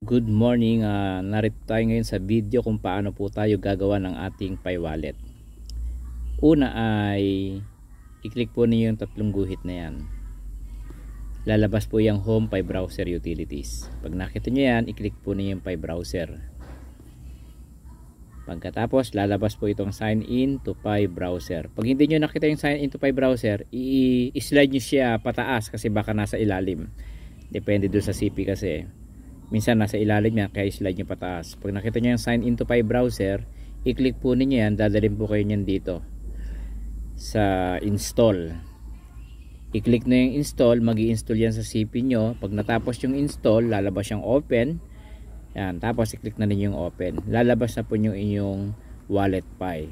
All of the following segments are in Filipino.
Good morning, uh, narito tayo ngayon sa video kung paano po tayo gagawa ng ating Pi Wallet. Una ay i-click po niyo yung tatlong guhit na yan. Lalabas po yung Home Pi Browser Utilities. Pag nakita nyo yan, i-click po niyo yung Pi Browser. Pagkatapos, lalabas po itong Sign In to Pi Browser. Pag hindi nyo nakita yung Sign In to Pi Browser, i-slide nyo siya pataas kasi baka nasa ilalim. Depende doon sa CP kasi minsan nasa ilalim yan kaya slide nyo pataas pag nakita nyo yung sign into pi browser i-click po ninyo yan dadalhin po kayo nyan dito sa install i-click na yung install mag install yan sa CP nyo pag natapos yung install lalabas yung open yan tapos i-click na ninyo yung open lalabas na po yung inyong wallet pi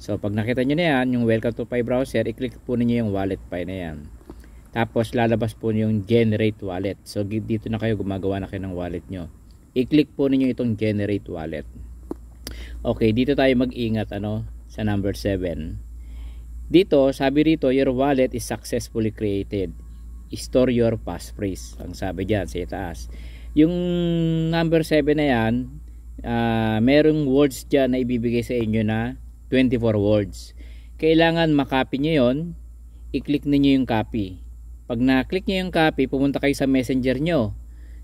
so pag nakita nyo na yan yung welcome to pi browser i-click po ninyo yung wallet pi na yan tapos lalabas po niyo yung generate wallet. So dito na kayo gumagawa na kayo ng wallet niyo. I-click po niyo itong generate wallet. Okay, dito tayo mag-ingat ano, sa number 7. Dito, sabi rito, your wallet is successfully created. Store your passphrase. Ang sabi diyan sa itaas. Yung number 7 na yan, uh, merong words diyan na ibibigay sa inyo na 24 words. Kailangan makopy niyo yon i-click niyo yung copy pag na-click nyo yung copy, pumunta kayo sa messenger nyo.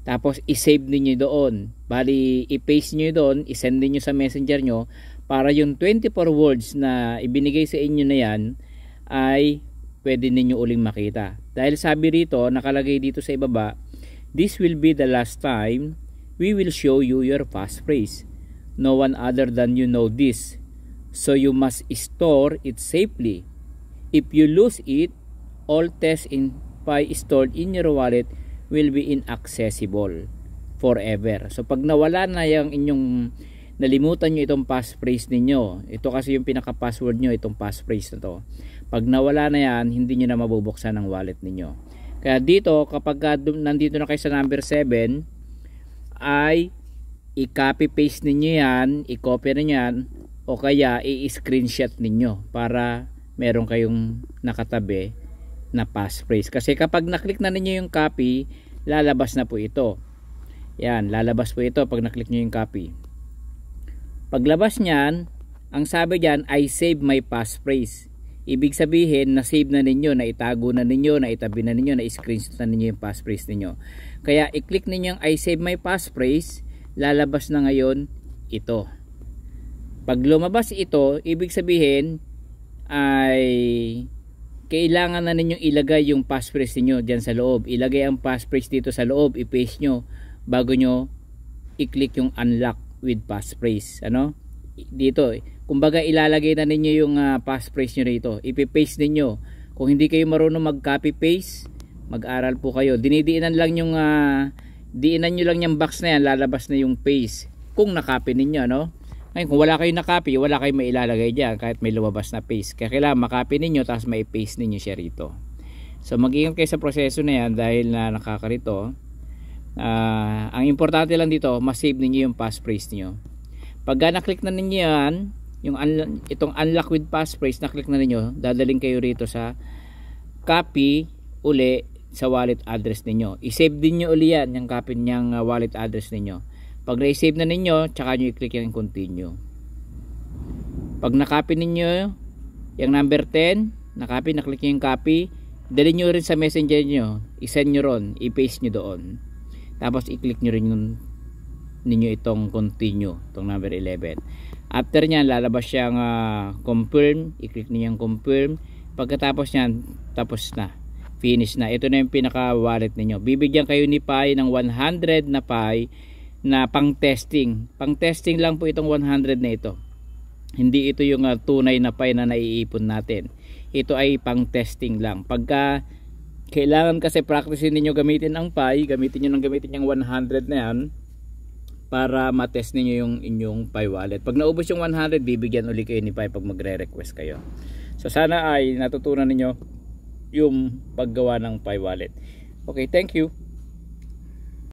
Tapos, isave ninyo doon. Bali, i-paste nyo doon, isend niyo sa messenger nyo para yung 24 words na ibinigay sa inyo na yan ay pwede ninyo uling makita. Dahil sabi rito, nakalagay dito sa ibaba, This will be the last time we will show you your passphrase. No one other than you know this. So you must store it safely. If you lose it, all tests in Pi stored in your wallet will be inaccessible forever. So pag nawala na yung inyong nalimutan nyo itong passphrase ninyo, ito kasi yung pinaka-password nyo, itong passphrase na to. Pag nawala na yan, hindi nyo na mabubuksan ang wallet ninyo. Kaya dito, kapag nandito na kayo sa number 7, ay i-copy paste ninyo yan, i-copy na yan, o kaya i-screenshot ninyo para meron kayong nakatabi na passphrase. Kasi kapag naklik na ninyo yung copy, lalabas na po ito. Yan, lalabas po ito pag naklik nyo yung copy. Paglabas nyan, ang sabi dyan, I save my passphrase. Ibig sabihin, na-save na ninyo, na itago na ninyo, na itabi na ninyo, na screenshot na ninyo yung passphrase ninyo. Kaya i-click ninyo yung I save my passphrase, lalabas na ngayon ito. Pag lumabas ito, ibig sabihin ay kailangan na ninyong ilagay yung passphrase niyo diyan sa loob. Ilagay ang passphrase dito sa loob, i-paste nyo bago nyo i-click yung unlock with passphrase. Ano? Dito, kumbaga ilalagay na ninyo yung uh, ah, passphrase nyo dito. I-paste ninyo. Kung hindi kayo marunong mag-copy paste, mag-aral po kayo. Dinidiinan lang yung uh, diinan nyo lang yung box na yan, lalabas na yung paste. Kung nakapin ninyo, ano? Ngayon kung wala kayong na wala kayong mailalagay dyan kahit may lumabas na paste. Kaya kailangan makopy ninyo tapos may paste ninyo siya rito. So mag-ingat kayo sa proseso na yan dahil na nakakarito. Uh, ang importante lang dito, masave ninyo yung passphrase niyo. Pagka na-click na ninyo yan, yung un itong unlock with passphrase, na-click na ninyo, dadaling kayo rito sa copy uli sa wallet address ninyo. I-save din nyo uli yan, yung copy niyang ah, wallet address ninyo. Pag na-save na ninyo, tsaka nyo i-click yung continue. Pag nakapin ninyo yung number 10, nakapin, naklik nyo yung copy, dali nyo rin sa messenger nyo, isend nyo ron, i-paste nyo doon. Tapos i-click nyo rin yung, ninyo itong continue, itong number 11. After nyan, lalabas siyang uh, confirm, i-click niyo yung confirm. Pagkatapos nyan, tapos na finish na. Ito na yung pinaka-wallet ninyo. Bibigyan kayo ni Pi ng 100 na Pi na pang-testing. Pang-testing lang po itong 100 na ito. Hindi ito yung uh, tunay na pay na naiipon natin. Ito ay pang-testing lang. Pagka kailangan kasi practice niyo gamitin ang pay, gamitin niyo nang gamitin yung 100 na yan para matest niyo yung inyong pay wallet. Pag naubos yung 100, bibigyan uli kayo ni pay pag magre-request kayo. So sana ay natutunan niyo yung paggawa ng pay wallet. Okay, thank you.